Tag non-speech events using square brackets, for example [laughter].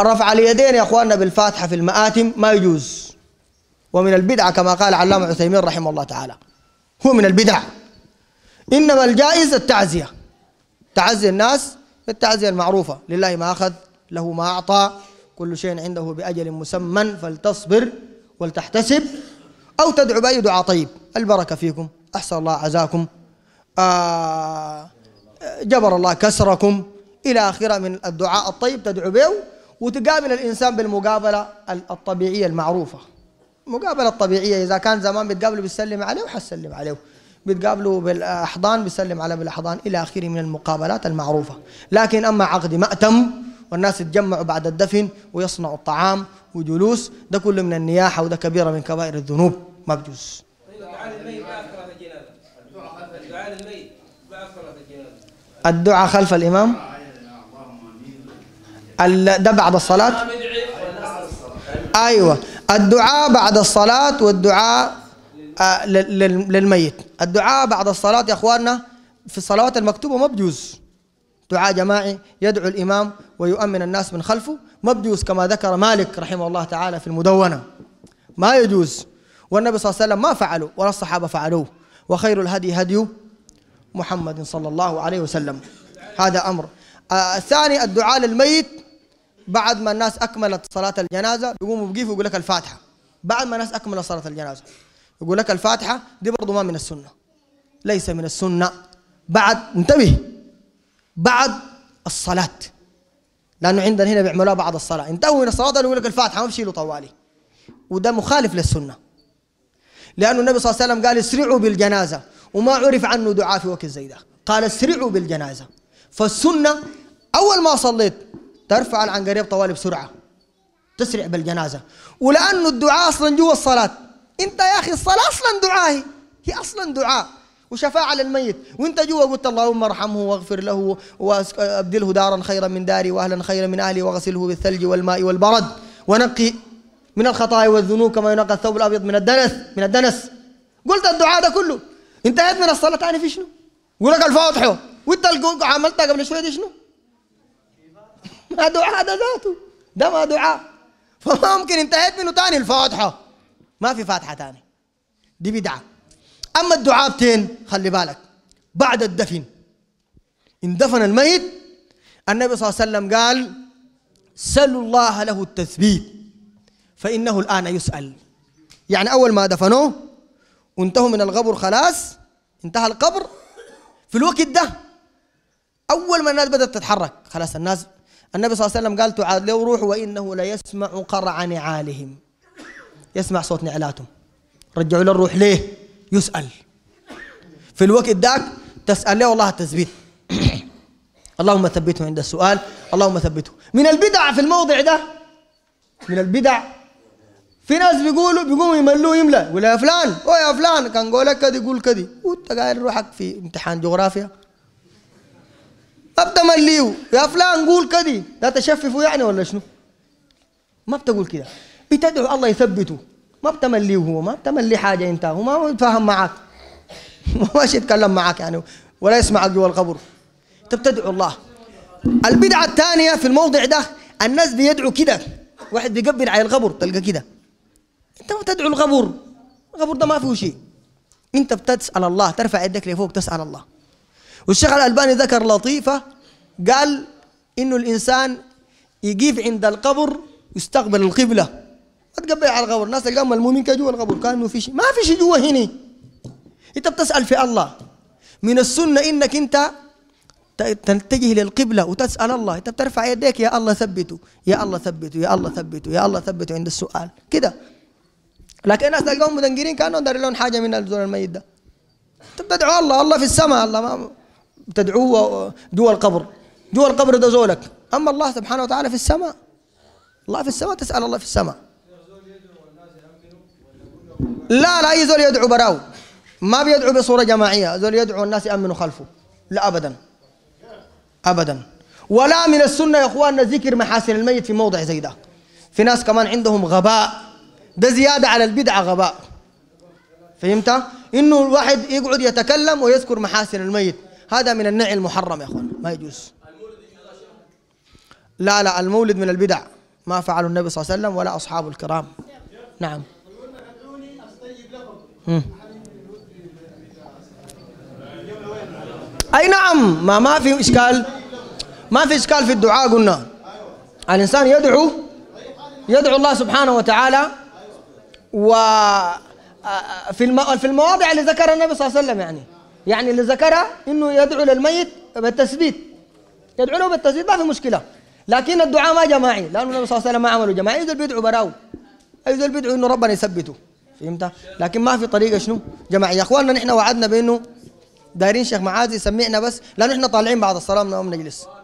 رفع اليدين يا اخواننا بالفاتحه في المآتم ما يجوز ومن البدعه كما قال علامه عثيمين رحمه الله تعالى هو من البدع انما الجائز التعزيه تعزي الناس بالتعزيه المعروفه لله ما اخذ له ما اعطى كل شيء عنده باجل مسمى فلتصبر ولتحتسب او تدعو باي دعاء طيب البركه فيكم احسن الله عزاكم آه جبر الله كسركم إلى آخره من الدعاء الطيب تدعو به وتقابل الإنسان بالمقابلة الطبيعية المعروفة المقابلة الطبيعية إذا كان زمان بتقابله بتسلم عليه وحسلم عليه بتقابله بالأحضان بتسلم عليه بالأحضان إلى آخره من المقابلات المعروفة لكن أما عقد مأتم والناس يتجمعوا بعد الدفن ويصنعوا الطعام وجلوس ده كله من النياحة وده كبيرة من كبائر الذنوب ما بجوز الدعاء خلف الإمام ده بعد الصلاة أيوة الدعاء بعد الصلاة والدعاء آه، للميت الدعاء بعد الصلاة يا أخواننا في الصلوات المكتوبة ما بجوز دعاء جماعي يدعو الإمام ويؤمن الناس من خلفه ما بجوز كما ذكر مالك رحمه الله تعالى في المدونة ما يجوز والنبي صلى الله عليه وسلم ما فعلوا ولا الصحابة فعلوه وخير الهدي هدي محمد صلى الله عليه وسلم هذا أمر آه الثاني الدعاء للميت بعد ما الناس اكملت صلاه الجنازه يقوموا بيقفوا يقول لك الفاتحه بعد ما الناس اكملت صلاه الجنازه يقول لك الفاتحه دي برضه ما من السنه ليس من السنه بعد انتبه بعد الصلاه لانه عندنا هنا بيعملوها بعد الصلاه انتهوا من الصلاه يقول لك الفاتحه ما بشيلوا طوالي وده مخالف للسنه لانه النبي صلى الله عليه وسلم قال اسرعوا بالجنازه وما عرف عنه دعاء في وقت زي ده قال اسرعوا بالجنازه فالسنه اول ما صليت ترفع العنقريب طوالي بسرعة تسرع بالجنازة ولأنه الدعاء أصلا جوا الصلاة أنت يا أخي الصلاة أصلا دعاء هي أصلا دعاء وشفاعة للميت وانت جوا قلت اللهم ارحمه واغفر له وابدله دارا خيرا من داري واهلا خيرا من اهلي واغسله بالثلج والماء والبرد ونقي من الخطايا والذنوب كما ينقى الثوب الابيض من الدنس من الدنس قلت الدعاء ده كله انتهيت من الصلاة تعني في شنو؟ يقول لك الفاتحة وانت عملتها قبل شوية دي شنو؟ ما دعاء ده ذاته ده ما دعاء فما ممكن انتهيت منه تاني الفاتحة ما في فاتحة تاني دي بدعة أما الدعاء بتين خلي بالك بعد الدفن إن دفن الميت النبي صلى الله عليه وسلم قال سلوا الله له التثبيت فإنه الآن يسأل يعني أول ما دفنوه وانتهوا من القبر خلاص انتهى القبر في الوقت ده أول ما الناس بدأت تتحرك خلاص الناس النبي صلى الله عليه وسلم قال تعاد له روح وإنه ليسمع قرع نعالهم يسمع صوت نعلاتهم رجعوا له الروح ليه يسأل في الوقت ذاك تسأل له والله التثبيت [coughs] اللهم ثبته عند السؤال اللهم ثبته من البدع في الموضع ده من البدع في ناس بيقولوا بيقوموا يملوه يملا يقول يا فلان او يا فلان كان قولك كذي قول كذي وانت قاعد روحك في امتحان جغرافيا ابدا مليو يا فلان قول كذي لا تشففوا يعني ولا شنو ما بتقول كذا بتدعو الله يثبته ما بتمليه هو ما بتملي حاجه انت هو ما يتفاهم معك [laughs] ما ماشي يتكلم معك يعني ولا يسمعك جوا القبر انت بتدعو الله البدعه الثانيه في الموضع ده الناس بيدعوا كده واحد بيقبل على القبر تلقى كده انت ما تدعو القبر القبر ده ما فيه شيء انت بتسال الله ترفع يدك لفوق تسال الله والشيخ الألباني ذكر لطيفة قال إنه الإنسان يقيف عند القبر يستقبل القبلة ما تقبل على القبر الناس تلقاهم المؤمن كده جوا القبر كانوا في شيء ما في شيء جوا هنا أنت بتسأل في الله من السنة إنك أنت تتجه للقبلة وتسأل الله أنت بترفع يديك يا الله ثبته يا الله ثبته يا الله ثبته يا الله ثبته عند السؤال كده لكن الناس تلقاهم مدنقرين كانوا داري لهم حاجة من الزور الميت ده تدعو الله الله في السماء الله ما تدعوه دول القبر دول القبر ده زولك أما الله سبحانه وتعالى في السماء الله في السماء تسأل الله في السماء لا لا أي زول يدعو براو ما بيدعو بصورة جماعية زول يدعو الناس يأمنوا خلفه لا أبدا أبدا ولا من السنة يا إخواننا ذكر محاسن الميت في موضع زي ده في ناس كمان عندهم غباء ده زيادة على البدعة غباء فهمت؟ إنه الواحد يقعد يتكلم ويذكر محاسن الميت هذا من النعي المحرم يا اخوان ما يجوز لا لا المولد من البدع ما فعله النبي صلى الله عليه وسلم ولا اصحابه الكرام نعم اي نعم ما ما في اشكال ما في اشكال في الدعاء قلنا الانسان يدعو يدعو الله سبحانه وتعالى و آه، آه، في المواضع اللي ذكرها النبي صلى الله عليه وسلم يعني يعني اللي ذكرها انه يدعو للميت بالتثبيت يدعو له بالتثبيت ما في مشكله لكن الدعاء ما جماعي لانه النبي صلى الله عليه وسلم ما عمله جماعي يزول بيدعو براو يزول بيدعو انه ربنا يثبته فهمت لكن ما في طريقه شنو جماعيه يا اخواننا نحن وعدنا بانه دايرين شيخ معاذ يسمعنا بس لانه احنا طالعين بعد الصلاه من نجلس